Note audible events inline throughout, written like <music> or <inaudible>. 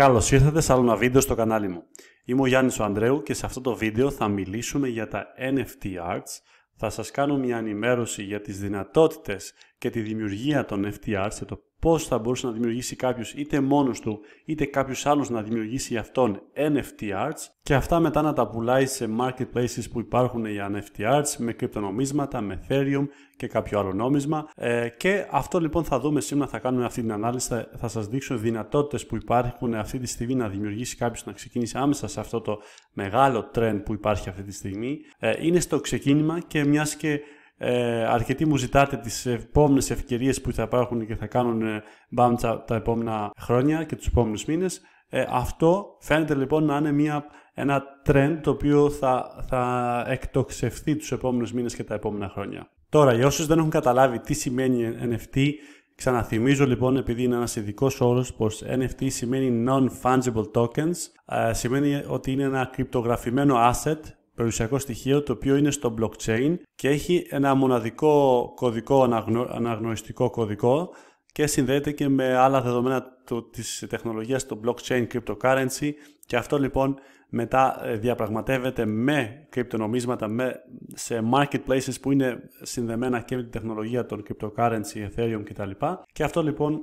Καλώς ήρθατε σε άλλο ένα βίντεο στο κανάλι μου. Είμαι ο Γιάννης ο Ανδρέου και σε αυτό το βίντεο θα μιλήσουμε για τα NFT Arts. Θα σας κάνω μια ενημέρωση για τις δυνατότητες και τη δημιουργία των NFT Arts, το Πώς θα μπορούσε να δημιουργήσει κάποιος, είτε μόνος του είτε κάποιος άλλος να δημιουργήσει για αυτόν NFT arts και αυτά μετά να τα πουλάει σε marketplaces που υπάρχουν για NFT arts με κρυπτονομίσματα, με Ethereum και κάποιο άλλο νόμισμα ε, και αυτό λοιπόν θα δούμε σήμερα θα κάνουμε αυτή την ανάλυση θα, θα σας δείξω δυνατότητες που υπάρχουν αυτή τη στιγμή να δημιουργήσει κάποιος να ξεκινήσει άμεσα σε αυτό το μεγάλο trend που υπάρχει αυτή τη στιγμή ε, είναι στο ξεκίνημα και μιας και ε, αρκετοί μου ζητάτε τις επόμενες ευκαιρίες που θα υπάρχουν και θα κάνουν ε, μπάμτσα τα επόμενα χρόνια και τους επόμενους μήνες. Ε, αυτό φαίνεται λοιπόν να είναι μια, ένα trend το οποίο θα, θα εκτοξευθεί τους επόμενους μήνες και τα επόμενα χρόνια. Τώρα, για όσους δεν έχουν καταλάβει τι σημαίνει NFT, Ξαναθυμίζω λοιπόν, επειδή είναι ένας ειδικός όρος πως NFT σημαίνει Non-Fungible Tokens, ε, σημαίνει ότι είναι ένα κρυπτογραφημένο asset, περιουσιακό στοιχείο το οποίο είναι στο blockchain και έχει ένα μοναδικό κωδικό, αναγνω, αναγνωριστικό κωδικό και συνδέεται και με άλλα δεδομένα του, της τεχνολογίας το blockchain cryptocurrency και αυτό λοιπόν μετά ε, διαπραγματεύεται με κρυπτονομίσματα με, σε marketplaces που είναι συνδεμένα και με την τεχνολογία των cryptocurrency, ethereum κτλ. Και αυτό λοιπόν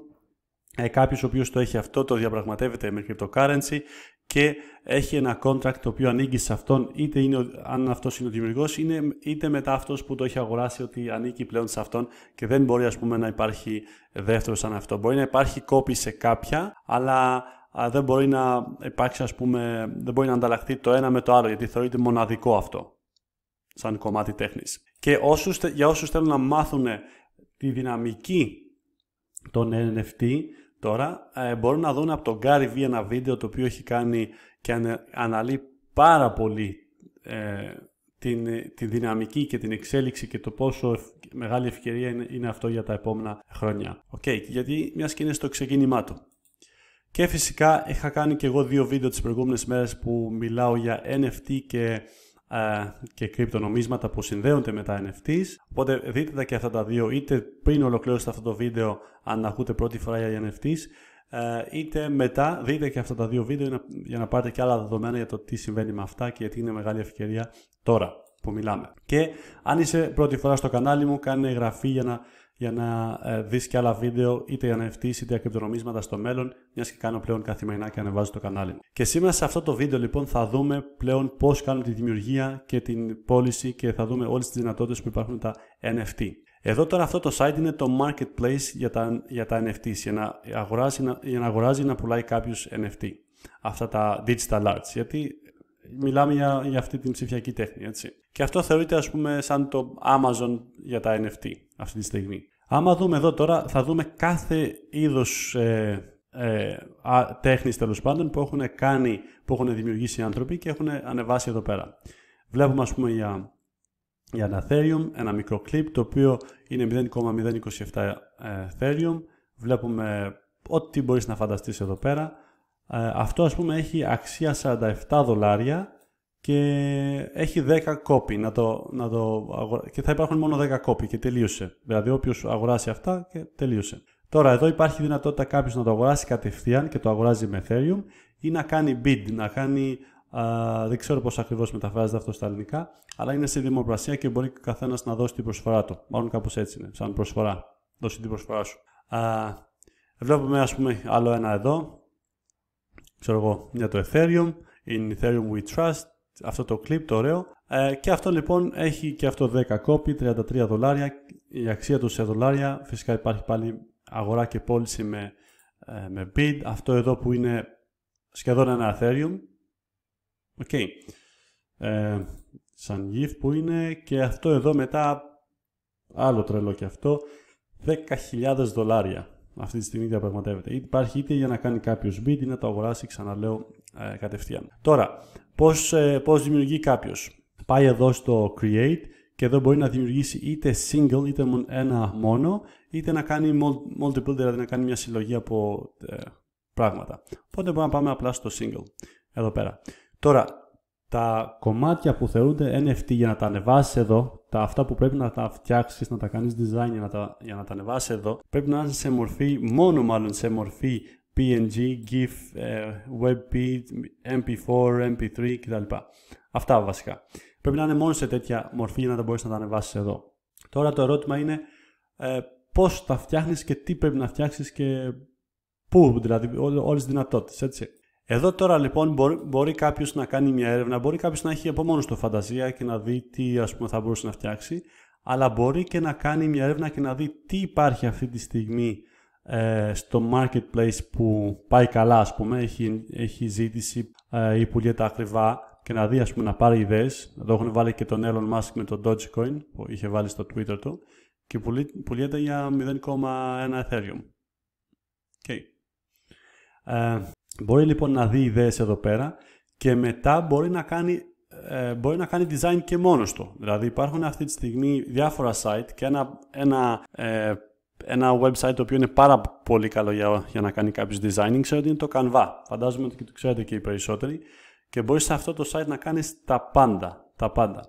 ε, κάποιος ο οποίος το έχει αυτό το διαπραγματεύεται με cryptocurrency και έχει ένα contract το οποίο ανήκει σε αυτόν, είτε είναι, αν αυτός είναι ο δημιουργός, είτε μετά αυτός που το έχει αγοράσει ότι ανήκει πλέον σε αυτόν και δεν μπορεί ας πούμε, να υπάρχει δεύτερος σαν αυτό. Μπορεί να υπάρχει κόπη σε κάποια, αλλά δεν μπορεί να υπάρξει, ας πούμε, δεν μπορεί να ανταλλαχθεί το ένα με το άλλο, γιατί θεωρείται μοναδικό αυτό σαν κομμάτι τέχνης. Και όσους, για όσους θέλουν να μάθουν τη δυναμική των NFT, τώρα ε, μπορούν να δουν από τον Gary V ένα βίντεο το οποίο έχει κάνει και αναλύει πάρα πολύ ε, την, τη δυναμική και την εξέλιξη και το πόσο μεγάλη ευκαιρία είναι, είναι, αυτό για τα επόμενα χρόνια. Οκ, okay, γιατί μιας και είναι στο ξεκίνημά του. Και φυσικά είχα κάνει και εγώ δύο βίντεο τις προηγούμενες μέρες που μιλάω για NFT και ε, και κρυπτονομίσματα που συνδέονται με τα NFTs. Οπότε δείτε τα και αυτά τα δύο είτε πριν ολοκληρώσετε αυτό το βίντεο αν ακούτε πρώτη φορά για NFTs ε, είτε μετά δείτε και αυτά τα δύο βίντεο για να πάρετε και άλλα δεδομένα για το τι συμβαίνει με αυτά και γιατί είναι μεγάλη ευκαιρία τώρα που μιλάμε. Και αν είσαι πρώτη φορά στο κανάλι μου, κάνε εγγραφή για να, για να ε, δεις και άλλα βίντεο, είτε για NFTs είτε για κρυπτονομίσματα στο μέλλον, μιας και κάνω πλέον καθημερινά και ανεβάζω το κανάλι μου. Και σήμερα σε αυτό το βίντεο λοιπόν θα δούμε πλέον πώς κάνουμε τη δημιουργία και την πώληση και θα δούμε όλες τις δυνατότητες που υπάρχουν τα NFT. Εδώ τώρα αυτό το site είναι το marketplace για τα, για τα NFTs, για να αγοράζει, να, να πουλάει κάποιους NFT αυτά τα digital arts. Γιατί μιλάμε για, αυτή την ψηφιακή τέχνη, έτσι. Και αυτό θεωρείται, ας πούμε, σαν το Amazon για τα NFT αυτή τη στιγμή. Άμα δούμε εδώ τώρα, θα δούμε κάθε είδος ε, ε τέχνης τέλος πάντων που έχουν κάνει, που έχουν δημιουργήσει οι άνθρωποι και έχουν ανεβάσει εδώ πέρα. Βλέπουμε, ας πούμε, για, για ένα Ethereum, ένα μικρό κλιπ, το οποίο είναι 0,027 ε, Ethereum. Βλέπουμε ό,τι μπορείς να φανταστείς εδώ πέρα. Ε, αυτό ας πούμε έχει αξία 47 δολάρια και έχει 10 κόπη να το, να το αγορα... και θα υπάρχουν μόνο 10 κόπη και τελείωσε. Δηλαδή όποιος αγοράσει αυτά και τελείωσε. Τώρα εδώ υπάρχει δυνατότητα κάποιος να το αγοράσει κατευθείαν και το αγοράζει με Ethereum ή να κάνει bid, να κάνει α, δεν ξέρω πώς ακριβώς μεταφράζεται αυτό στα ελληνικά, αλλά είναι σε δημοπρασία και μπορεί ο να δώσει την προσφορά του. Μάλλον κάπως έτσι είναι, σαν προσφορά. Δώσει την προσφορά σου. Α, βλέπουμε ας πούμε άλλο ένα εδώ, ξέρω εγώ, για το Ethereum, in Ethereum we trust, αυτό το clip το ωραίο. Ε, και αυτό λοιπόν έχει και αυτό 10 copy, 33 δολάρια, η αξία του σε δολάρια, φυσικά υπάρχει πάλι αγορά και πώληση με, ε, με bid, αυτό εδώ που είναι σχεδόν ένα Ethereum. Οκ. Okay. Ε, σαν GIF που είναι και αυτό εδώ μετά άλλο τρελό και αυτό 10.000 δολάρια αυτή τη στιγμή διαπραγματεύεται. υπάρχει είτε για να κάνει κάποιος bid ή να το αγοράσει, ξαναλέω, ε, κατευθείαν. Τώρα, πώς ε, πώς δημιουργεί κάποιος. Πάει εδώ στο create και εδώ μπορεί να δημιουργήσει είτε single, είτε ένα μόνο, είτε να κάνει multiple, δηλαδή να κάνει μια συλλογή από ε, πράγματα. Οπότε μπορούμε να πάμε απλά στο single εδώ πέρα. Τώρα, τα κομμάτια που θεωρούνται NFT για να τα ανεβάσεις εδώ, τα αυτά που πρέπει να τα φτιάξεις, να τα κάνεις design για να τα, για ανεβάσεις εδώ, πρέπει να είναι σε μορφή, μόνο μάλλον σε μορφή PNG, GIF, WebP, MP4, MP3 κτλ. Αυτά βασικά. Πρέπει να είναι μόνο σε τέτοια μορφή για να τα μπορείς να τα ανεβάσεις εδώ. Τώρα το ερώτημα είναι ε, πώς τα φτιάχνεις και τι πρέπει να φτιάξεις και πού, δηλαδή όλες τις δυνατότητες, έτσι. Εδώ τώρα λοιπόν μπορεί, μπορεί κάποιος να κάνει μια έρευνα, μπορεί κάποιος να έχει από μόνο του φαντασία και να δει τι ας πούμε, θα μπορούσε να φτιάξει, αλλά μπορεί και να κάνει μια έρευνα και να δει τι υπάρχει αυτή τη στιγμή ε, στο marketplace που πάει καλά, ας πούμε, έχει, έχει ζήτηση ε, ή πουλιέται ακριβά και να δει, ας πούμε, να πάρει ιδέες, Εδώ έχουν βάλει και τον Elon Musk με το Dogecoin που είχε βάλει στο Twitter του και πουλιέται για 0,1 Ethereum. Okay. Ε, Μπορεί λοιπόν να δει ιδέες εδώ πέρα και μετά μπορεί να κάνει, ε, μπορεί να κάνει design και μόνος του. Δηλαδή υπάρχουν αυτή τη στιγμή διάφορα site και ένα, ένα, ε, ένα website το οποίο είναι πάρα πολύ καλό για, για να κάνει κάποιος designing, ξέρω ότι είναι το Canva. Φαντάζομαι ότι το ξέρετε και οι περισσότεροι. Και μπορείς σε αυτό το site να κάνεις τα πάντα. Τα πάντα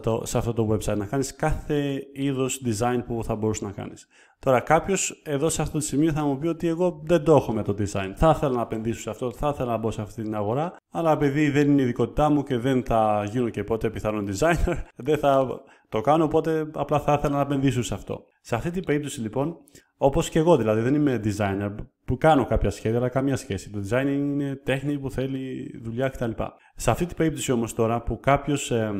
το, σε αυτό το website, να κάνεις κάθε είδος design που θα μπορούσες να κάνεις. Τώρα κάποιος εδώ σε αυτό το σημείο θα μου πει ότι εγώ δεν το έχω με το design. Θα ήθελα να επενδύσω σε αυτό, θα ήθελα να μπω σε αυτή την αγορά, αλλά επειδή δεν είναι η ειδικότητά μου και δεν θα γίνω και ποτέ πιθανόν designer, <laughs> δεν θα το κάνω, οπότε απλά θα ήθελα να επενδύσω σε αυτό. Σε αυτή την περίπτωση λοιπόν, Όπως και εγώ δηλαδή, δεν είμαι designer που κάνω κάποια σχέδια, αλλά καμία σχέση. Το design είναι τέχνη που θέλει δουλειά κτλ. Σε αυτή την περίπτωση όμως τώρα που κάποιος ε,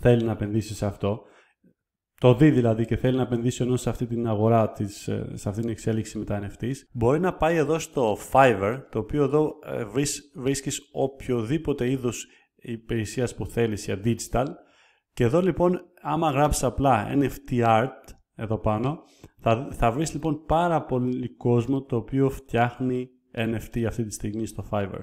θέλει να επενδύσει σε αυτό. Το δει δηλαδή και θέλει να επενδύσει ενώ σε αυτή την αγορά, της, ε, σε αυτή την εξέλιξη με τα NFT, Μπορεί να πάει εδώ στο Fiverr, το οποίο εδώ ε, βρίσκεις οποιοδήποτε είδος υπηρεσίας που θέλεις για digital. Και εδώ λοιπόν άμα γράψεις απλά NFT art εδώ πάνω, θα, θα βρεις λοιπόν πάρα πολύ κόσμο το οποίο φτιάχνει NFT αυτή τη στιγμή στο Fiverr.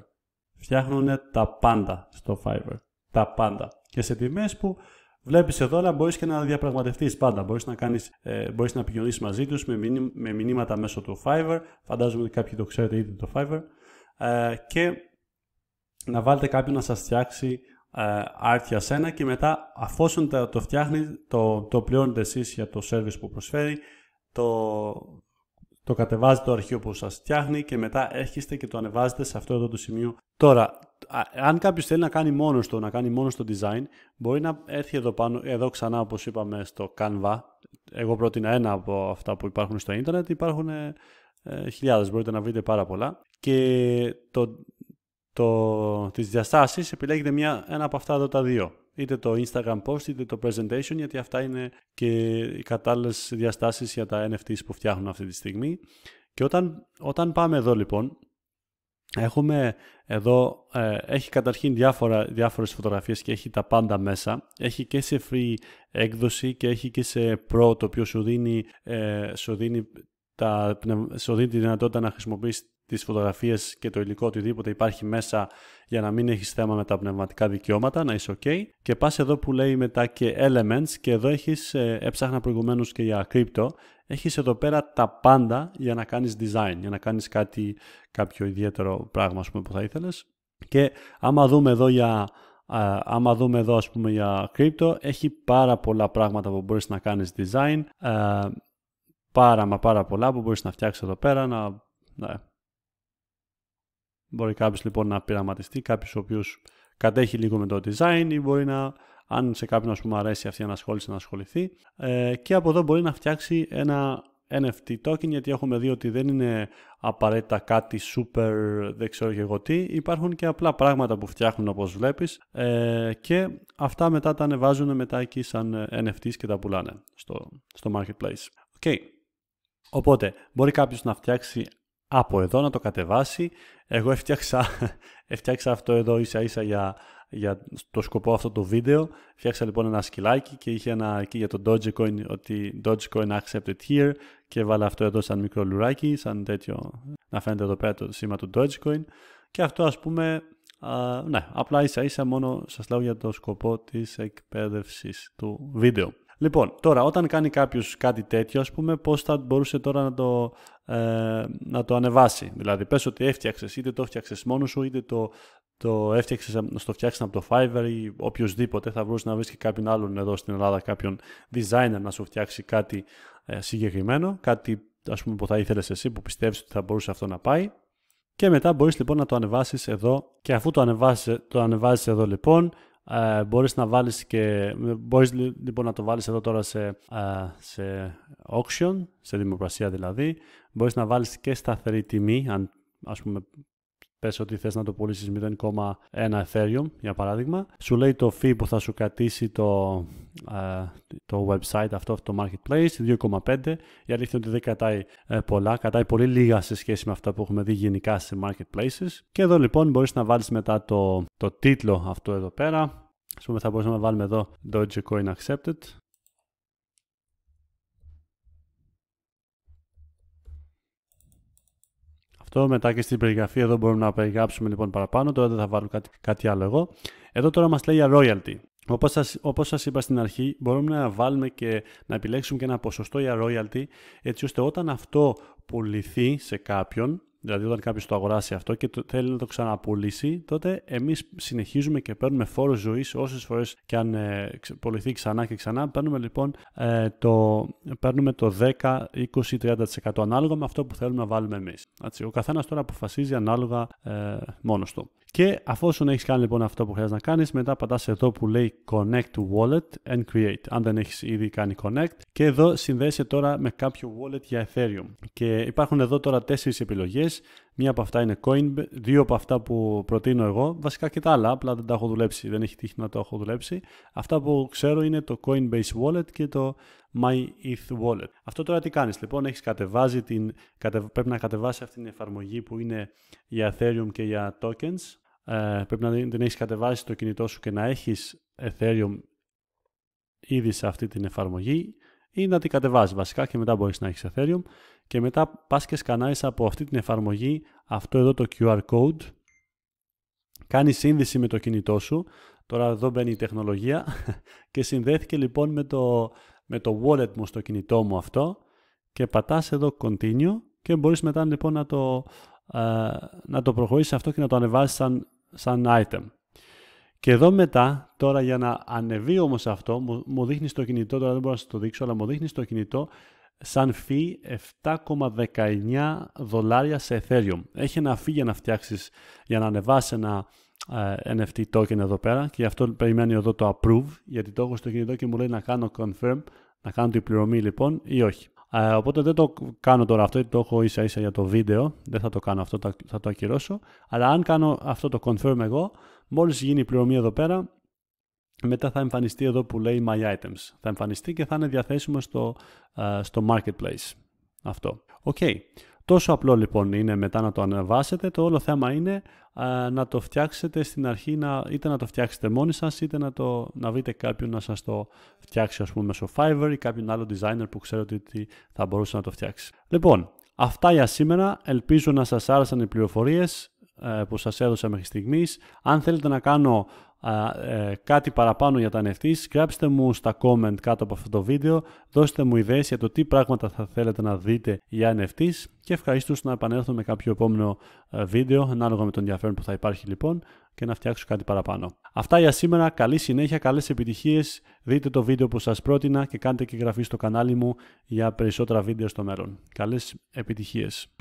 Φτιάχνουν τα πάντα στο Fiverr τα πάντα. Και σε τιμές που βλέπεις εδώ, αλλά μπορείς και να διαπραγματευτείς πάντα. Μπορείς να, κάνεις, ε, μπορείς να επικοινωνήσει μαζί τους με, μηνύ, με μηνύματα μέσω του Fiverr. Φαντάζομαι ότι κάποιοι το ξέρετε ήδη το Fiverr. Ε, και να βάλετε κάποιον να σας φτιάξει ε, σένα και μετά αφόσον το φτιάχνει το, το πληρώνετε εσείς για το service που προσφέρει το, το κατεβάζει το αρχείο που σας φτιάχνει και μετά έρχεστε και το ανεβάζετε σε αυτό εδώ το σημείο. Τώρα, αν κάποιος θέλει να κάνει μόνος του, να κάνει μόνος το design, μπορεί να έρθει εδώ, πάνω, εδώ ξανά όπως είπαμε στο Canva. Εγώ πρότεινα ένα από αυτά που υπάρχουν στο ίντερνετ. Υπάρχουν ε, ε, χιλιάδες, χιλιάδε, μπορείτε να βρείτε πάρα πολλά. Και το, το, τις διαστάσεις επιλέγετε μια, ένα από αυτά εδώ τα δύο. Είτε το Instagram post είτε το presentation γιατί αυτά είναι και οι κατάλληλες διαστάσεις για τα NFTs που φτιάχνουν αυτή τη στιγμή. Και όταν, όταν πάμε εδώ λοιπόν Έχουμε εδώ, ε, έχει καταρχήν διάφορα, διάφορες φωτογραφίες και έχει τα πάντα μέσα. Έχει και σε free έκδοση και έχει και σε pro το οποίο σου δίνει, ε, σου τα, σου δίνει τη δυνατότητα να χρησιμοποιήσει τις φωτογραφίες και το υλικό οτιδήποτε υπάρχει μέσα για να μην έχεις θέμα με τα πνευματικά δικαιώματα, να είσαι ok. Και πας εδώ που λέει μετά και elements και εδώ έχεις, ε, έψαχνα προηγουμένως και για crypto, έχεις εδώ πέρα τα πάντα για να κάνεις design, για να κάνεις κάτι, κάποιο ιδιαίτερο πράγμα που θα ήθελες. Και άμα δούμε εδώ για Uh, άμα δούμε εδώ ας πούμε για crypto έχει πάρα πολλά πράγματα που μπορείς να κάνεις design uh, πάρα μα πάρα πολλά που μπορείς να φτιάξεις εδώ πέρα να, να Μπορεί κάποιος λοιπόν να πειραματιστεί, κάποιος ο οποίος κατέχει λίγο με το design ή μπορεί να, αν σε κάποιον ας πούμε αρέσει αυτή η ανασχόληση, να ασχοληθεί. Ε, και από εδώ μπορεί να φτιάξει ένα NFT token, γιατί έχουμε δει ότι δεν είναι απαραίτητα κάτι super, δεν ξέρω και εγώ τι. Υπάρχουν και απλά πράγματα που φτιάχνουν όπως βλέπεις. ε, και αυτά μετά τα ανεβάζουν μετά εκεί σαν NFTs και τα πουλάνε στο, στο marketplace. Okay. Οπότε μπορεί κάποιος να φτιάξει από εδώ να το κατεβάσει. Εγώ έφτιαξα, <laughs> έφτιαξα αυτό εδώ ίσα ίσα για, για το σκοπό αυτό το βίντεο. Φτιάξα λοιπόν ένα σκυλάκι και είχε ένα εκεί για το Dogecoin ότι Dogecoin accepted here και βάλα αυτό εδώ σαν μικρό λουράκι, σαν τέτοιο να φαίνεται εδώ πέρα το σήμα του Dogecoin. Και αυτό ας πούμε, ναι, απλά ίσα ίσα μόνο σας λέω για το σκοπό της εκπαίδευσης του βίντεο. Λοιπόν, τώρα όταν κάνει κάποιος κάτι τέτοιο, ας πούμε, πώς θα μπορούσε τώρα να το, ε, να το ανεβάσει. Δηλαδή, πες ότι έφτιαξες, είτε το έφτιαξες μόνος σου, είτε το, το έφτιαξες, ε, να το φτιάξεις από το Fiverr ή οποιοδήποτε θα μπορούσε να βρεις και κάποιον άλλον εδώ στην Ελλάδα, κάποιον designer να σου φτιάξει κάτι ε, συγκεκριμένο, κάτι ας πούμε, που θα ήθελες εσύ, που πιστεύεις ότι θα μπορούσε αυτό να πάει. Και μετά μπορείς λοιπόν να το ανεβάσεις εδώ και αφού το ανεβάσεις, το ανεβάσεις εδώ λοιπόν ε, μπορείς να βάλεις και μπορείς λοιπόν να το βάλεις εδώ τώρα σε, ε, σε auction, σε δημοπρασία δηλαδή μπορείς να βάλεις και σταθερή τιμή αν ας πούμε πες ότι θες να το πουλήσεις 0,1 Ethereum για παράδειγμα, σου λέει το fee που θα σου κατήσει το, ε, το website αυτό, το marketplace, 2,5. Η αλήθεια είναι ότι δεν κατάει ε, πολλά, κατάει πολύ λίγα σε σχέση με αυτά που έχουμε δει γενικά σε marketplaces. Και εδώ λοιπόν μπορείς να βάλεις μετά το, το τίτλο αυτό εδώ πέρα, Ας πούμε θα μπορούσαμε να βάλουμε εδώ Dogecoin Accepted αυτό. Μετά και στην περιγραφή εδώ μπορούμε να περιγράψουμε λοιπόν παραπάνω. Τώρα δεν θα βάλω κάτι, κάτι άλλο εγώ. Εδώ τώρα μας λέει για royalty. Όπως σας, σας είπα στην αρχή, μπορούμε να βάλουμε και να επιλέξουμε και ένα ποσοστό για royalty, έτσι ώστε όταν αυτό πουληθεί σε κάποιον, Δηλαδή, όταν κάποιος το αγοράσει αυτό και το, θέλει να το ξαναπολύσει, τότε εμείς συνεχίζουμε και παίρνουμε φόρο ζωής όσες φορές και αν ε, ξανά και ξανά. Παίρνουμε λοιπόν ε, το, παίρνουμε το 10, 20, 30% ανάλογα με αυτό που θέλουμε να βάλουμε εμείς. Ο καθένας τώρα αποφασίζει ανάλογα ε, μόνος του. Και αφόσον έχεις κάνει λοιπόν αυτό που χρειάζεται να κάνεις, μετά πατάς εδώ που λέει Connect Wallet and Create, αν δεν έχεις ήδη κάνει Connect. Και εδώ συνδέεσαι τώρα με κάποιο wallet για Ethereum. Και υπάρχουν εδώ τώρα τέσσερις επιλογές. Μία από αυτά είναι Coinbase, δύο από αυτά που προτείνω εγώ, βασικά και τα άλλα, απλά δεν τα έχω δουλέψει, δεν έχει τύχει να τα έχω δουλέψει. Αυτά που ξέρω είναι το Coinbase Wallet και το MyEth Wallet. Αυτό τώρα τι κάνεις λοιπόν, έχεις κατεβάζει την, πρέπει να κατεβάσει αυτή την εφαρμογή που είναι για Ethereum και για tokens. Ε, πρέπει να την έχεις κατεβάσει στο κινητό σου και να έχεις Ethereum ήδη σε αυτή την εφαρμογή ή να την κατεβάζεις βασικά και μετά μπορείς να έχεις Ethereum και μετά πας και σκανάρεις από αυτή την εφαρμογή αυτό εδώ το QR code κάνεις σύνδεση με το κινητό σου τώρα εδώ μπαίνει η τεχνολογία <laughs> και συνδέθηκε λοιπόν με το, με το wallet μου στο κινητό μου αυτό και πατάς εδώ continue και μπορείς μετά λοιπόν να το, να το προχωρήσεις αυτό και να το ανεβάσεις σαν, σαν item. Και εδώ μετά, τώρα για να ανεβεί όμως αυτό, μου, μου δείχνεις στο κινητό, τώρα δεν μπορώ να σας το δείξω, αλλά μου δείχνεις στο κινητό σαν fee 7,19 δολάρια σε Ethereum. Έχει ένα fee για να φτιάξεις, για να ανεβάσεις ένα NFT ε, token εδώ πέρα και γι' αυτό περιμένει εδώ το approve γιατί το έχω στο κινητό και μου λέει να κάνω confirm, να κάνω την πληρωμή λοιπόν ή όχι. Ε, οπότε δεν το κάνω τώρα αυτό, γιατί το έχω ίσα ίσα για το βίντεο, δεν θα το κάνω αυτό, θα το ακυρώσω. Αλλά αν κάνω αυτό το confirm εγώ, μόλις γίνει η πληρωμή εδώ πέρα, μετά θα εμφανιστεί εδώ που λέει My Items. Θα εμφανιστεί και θα είναι διαθέσιμο στο, στο Marketplace. Αυτό. Οκ. Okay. Τόσο απλό λοιπόν είναι μετά να το ανεβάσετε. Το όλο θέμα είναι να το φτιάξετε στην αρχή, να, είτε να το φτιάξετε μόνοι σας, είτε να, το, να βρείτε κάποιον να σας το φτιάξει ας πούμε στο Fiverr ή κάποιον άλλο designer που ξέρετε ότι θα μπορούσε να το φτιάξει. Λοιπόν, αυτά για σήμερα. Ελπίζω να σας άρεσαν οι πληροφορίες ε, που σας έδωσα μέχρι στιγμής. Αν θέλετε να κάνω ε, κάτι παραπάνω για τα NFTs, γράψτε μου στα comment κάτω από αυτό το βίντεο, δώστε μου ιδέες για το τι πράγματα θα θέλετε να δείτε για NFTs και ευχαριστώ να επανέλθω με κάποιο επόμενο ε, βίντεο, ανάλογα με τον ενδιαφέρον που θα υπάρχει λοιπόν και να φτιάξω κάτι παραπάνω. Αυτά για σήμερα, καλή συνέχεια, καλές επιτυχίες, δείτε το βίντεο που σας πρότεινα και κάντε και εγγραφή στο κανάλι μου για περισσότερα βίντεο στο μέλλον. Καλές επιτυχίες!